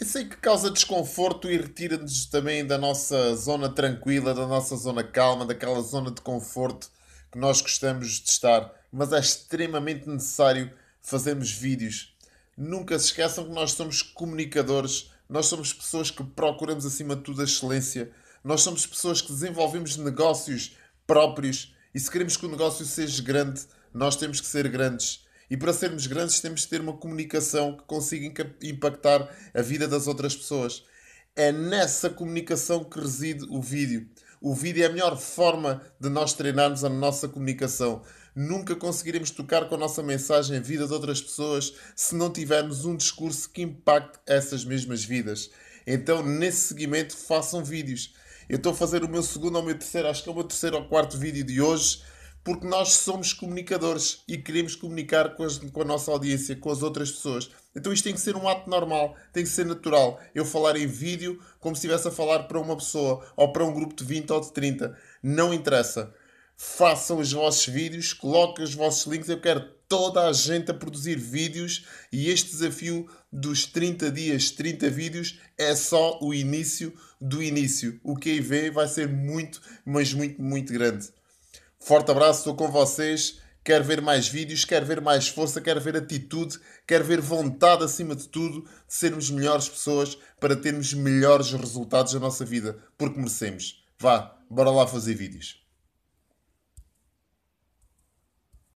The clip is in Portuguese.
Isso aí que causa desconforto e retira-nos também da nossa zona tranquila, da nossa zona calma, daquela zona de conforto que nós gostamos de estar. Mas é extremamente necessário fazermos vídeos. Nunca se esqueçam que nós somos comunicadores, nós somos pessoas que procuramos acima de tudo a excelência, nós somos pessoas que desenvolvemos negócios próprios e se queremos que o negócio seja grande, nós temos que ser grandes. E para sermos grandes temos de ter uma comunicação que consiga impactar a vida das outras pessoas. É nessa comunicação que reside o vídeo. O vídeo é a melhor forma de nós treinarmos a nossa comunicação. Nunca conseguiremos tocar com a nossa mensagem a vida de outras pessoas se não tivermos um discurso que impacte essas mesmas vidas. Então, nesse seguimento, façam vídeos. Eu estou a fazer o meu segundo ou o meu terceiro, acho que é o meu terceiro ou quarto vídeo de hoje porque nós somos comunicadores e queremos comunicar com, as, com, a nossa audiência, com as outras pessoas. Então isto tem que ser um ato normal, tem que ser natural. Eu falar em vídeo como se estivesse a falar para uma pessoa ou para um grupo de 20 ou de 30. Não interessa. Façam os vossos vídeos, coloquem os vossos links. Eu quero toda a gente a produzir vídeos e este desafio dos 30 dias, 30 vídeos, é só o início do início. O QIV vai ser muito, mas muito, muito grande. Forte abraço, estou com vocês. Quero ver mais vídeos, quero ver mais força, quero ver atitude, quero ver vontade, acima de tudo, de sermos melhores pessoas para termos melhores resultados na nossa vida, porque merecemos. Vá, bora lá fazer vídeos.